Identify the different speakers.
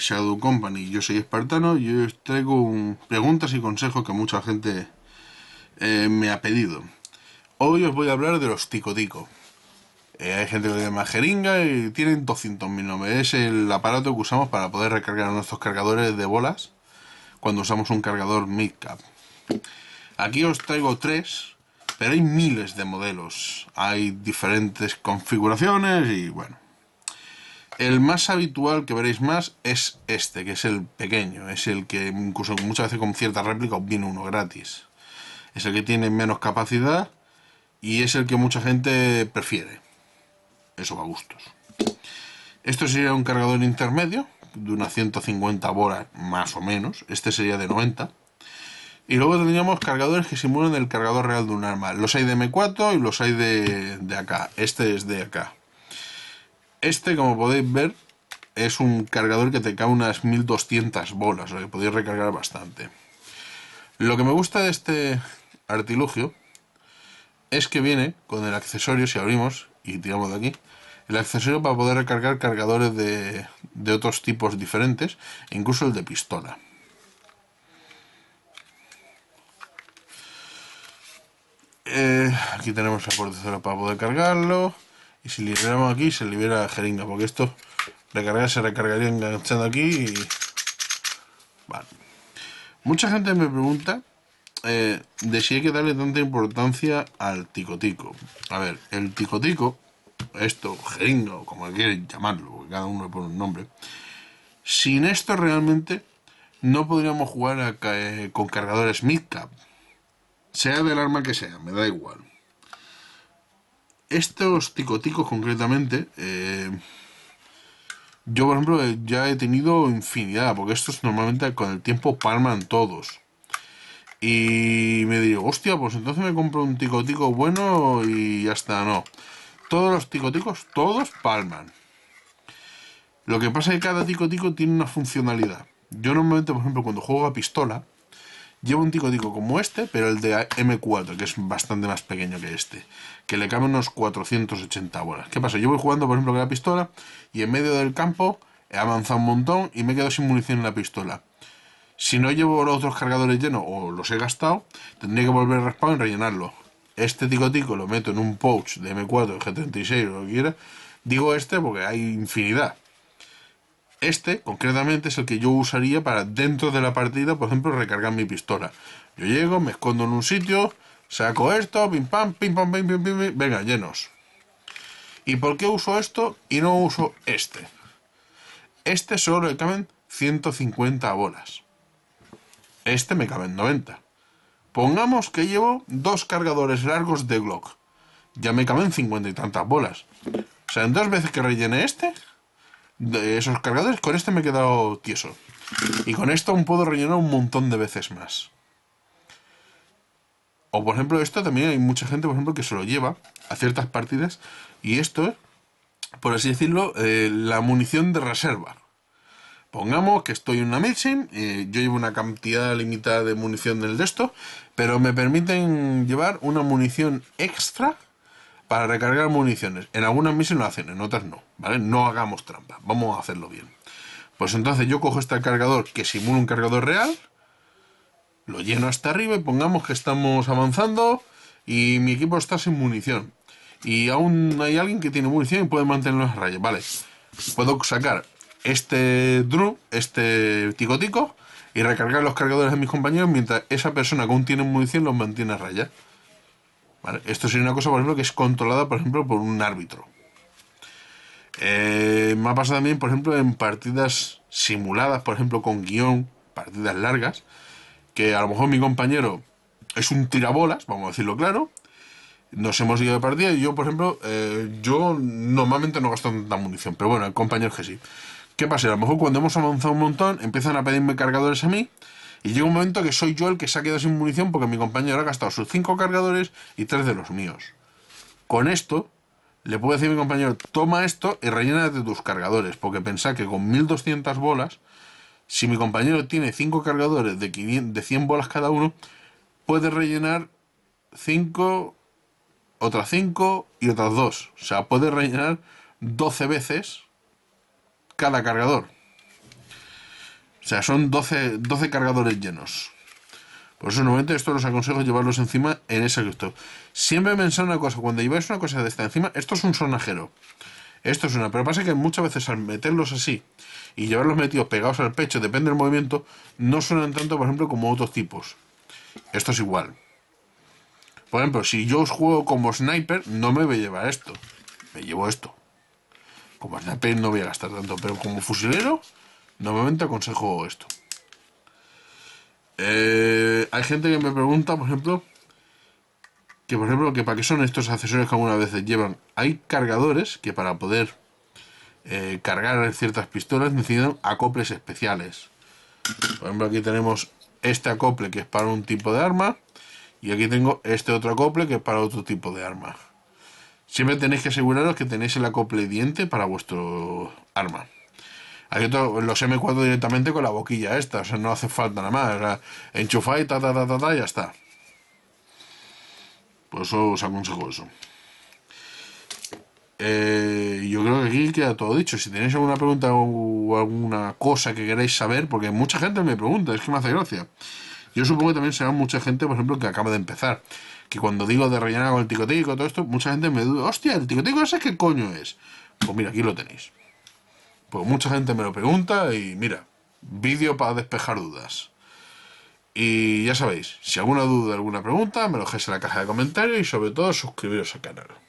Speaker 1: Shadow Company. Yo soy espartano y yo os traigo preguntas y consejos que mucha gente eh, me ha pedido. Hoy os voy a hablar de los tico-tico. Eh, hay gente que le llama jeringa y tienen 200.000 nombres. Es el aparato que usamos para poder recargar nuestros cargadores de bolas cuando usamos un cargador midcap. Aquí os traigo tres, pero hay miles de modelos. Hay diferentes configuraciones y bueno el más habitual que veréis más es este, que es el pequeño, es el que incluso muchas veces con cierta réplica viene uno gratis. Es el que tiene menos capacidad y es el que mucha gente prefiere. Eso va a gustos. Esto sería un cargador intermedio, de unas 150 bolas más o menos. Este sería de 90. Y luego tendríamos cargadores que simulan el cargador real de un arma. Los hay de M4 y los hay de, de acá. Este es de acá. Este, como podéis ver, es un cargador que te cae unas 1200 bolas, sea que podéis recargar bastante. Lo que me gusta de este artilugio es que viene con el accesorio, si abrimos y tiramos de aquí, el accesorio para poder recargar cargadores de, otros tipos diferentes, incluso el de pistola. Eh, aquí tenemos la puerta para poder cargarlo y si liberamos aquí se libera jeringa porque esto recargar se recargaría enganchando aquí y... vale mucha gente me pregunta eh, de si hay que darle tanta importancia al ticotico a ver el ticotico esto jeringa o como quieren llamarlo porque cada uno le pone un nombre sin esto realmente no podríamos jugar eh, con cargadores midcap sea del arma que sea me da igual estos ticoticos concretamente, eh, yo por ejemplo eh, ya he tenido infinidad, porque estos normalmente con el tiempo palman todos. Y me digo, hostia, pues entonces me compro un ticotico bueno y ya está, no. Todos los ticoticos, todos palman. Lo que pasa es que cada ticotico tiene una funcionalidad. Yo normalmente, por ejemplo, cuando juego a pistola, Llevo un tico como este, pero el de M4, que es bastante más pequeño que este, que le cabe unos 480 bolas. ¿Qué pasa? Yo voy jugando, por ejemplo, con la pistola y en medio del campo he avanzado un montón y me he quedado sin munición en la pistola. Si no llevo los otros cargadores llenos o los he gastado, tendría que volver a respawn y rellenarlo. Este tico tico lo meto en un pouch de M4, G36 o lo que quiera. Digo este porque hay infinidad. Este, concretamente, es el que yo usaría para dentro de la partida, por ejemplo, recargar mi pistola. Yo llego, me escondo en un sitio, saco esto, pim pam, pim pam, pim pim, pim, venga, llenos. ¿Y por qué uso esto y no uso este? Este solo le caben 150 bolas. Este me caben 90. Pongamos que llevo dos cargadores largos de Glock. Ya me caben 50 y tantas bolas. O sea, en dos veces que rellene este, de esos cargadores, con este me he quedado tieso. Y con esto aún puedo rellenar un montón de veces más. O por ejemplo, esto también hay mucha gente, por ejemplo, que se lo lleva a ciertas partidas. Y esto es, por así decirlo, eh, la munición de reserva. Pongamos que estoy en una mission, eh, yo llevo una cantidad limitada de munición del de esto, pero me permiten llevar una munición extra para recargar municiones. En algunas misiones lo hacen, en otras no, ¿vale? No hagamos trampa, vamos a hacerlo bien. Pues entonces yo cojo este cargador que simula un cargador real, lo lleno hasta arriba y pongamos que estamos avanzando y mi equipo está sin munición. Y aún hay alguien que tiene munición y puede mantenerlo a raya, ¿vale? Puedo sacar este Drew, este tico y recargar los cargadores de mis compañeros mientras esa persona que aún tiene munición los mantiene a raya. Esto sería una cosa, por ejemplo, que es controlada, por ejemplo, por un árbitro. Eh, me ha pasado también, por ejemplo, en partidas simuladas, por ejemplo, con guión, partidas largas, que a lo mejor mi compañero es un tirabolas, vamos a decirlo claro, nos hemos ido de partida y yo, por ejemplo, eh, yo normalmente no gasto tanta munición, pero bueno, el compañero que sí. ¿Qué pasa? A lo mejor cuando hemos avanzado un montón empiezan a pedirme cargadores a mí y llega un momento que soy yo el que se ha quedado sin munición porque mi compañero ha gastado sus cinco cargadores y tres de los míos. Con esto, le puedo decir a mi compañero, toma esto y rellénate tus cargadores, porque pensá que con 1200 bolas, si mi compañero tiene cinco cargadores de, de 100 bolas cada uno, puede rellenar 5, otras 5 y otras 2. O sea, puede rellenar 12 veces cada cargador. O sea, son 12, cargadores llenos. Por eso normalmente esto los aconsejo llevarlos encima en ese cripto. Siempre pensad una cosa, cuando lleváis una cosa de esta encima, esto es un sonajero. Esto es una, pero pasa que muchas veces al meterlos así y llevarlos metidos pegados al pecho, depende del movimiento, no suenan tanto, por ejemplo, como otros tipos. Esto es igual. Por ejemplo, si yo os juego como sniper, no me voy a llevar esto. Me llevo esto. Como sniper no voy a gastar tanto, pero como fusilero, Normalmente aconsejo esto. Eh, hay gente que me pregunta, por ejemplo, que por ejemplo, que para qué son estos accesorios que algunas veces llevan. Hay cargadores que para poder eh, cargar ciertas pistolas necesitan acoples especiales. Por ejemplo, aquí tenemos este acople que es para un tipo de arma y aquí tengo este otro acople que es para otro tipo de arma. Siempre tenéis que aseguraros que tenéis el acople diente para vuestro arma. Aquí los M4 directamente con la boquilla esta, o sea, no hace falta nada más. O enchufáis, ta, ta, ta, ta, y ya está. Por eso os aconsejo eso. Eh, yo creo que aquí queda todo dicho. Si tenéis alguna pregunta o alguna cosa que queráis saber, porque mucha gente me pregunta, es que me hace gracia. Yo supongo que también será mucha gente, por ejemplo, que acaba de empezar. Que cuando digo de rellenar con el ticotico, todo esto, mucha gente me duda, hostia, el ticotico ese qué coño es. Pues mira, aquí lo tenéis. Pues mucha gente me lo pregunta y mira, vídeo para despejar dudas. Y ya sabéis, si alguna duda, alguna pregunta, me lo dejéis en la caja de comentarios y sobre todo suscribiros al canal.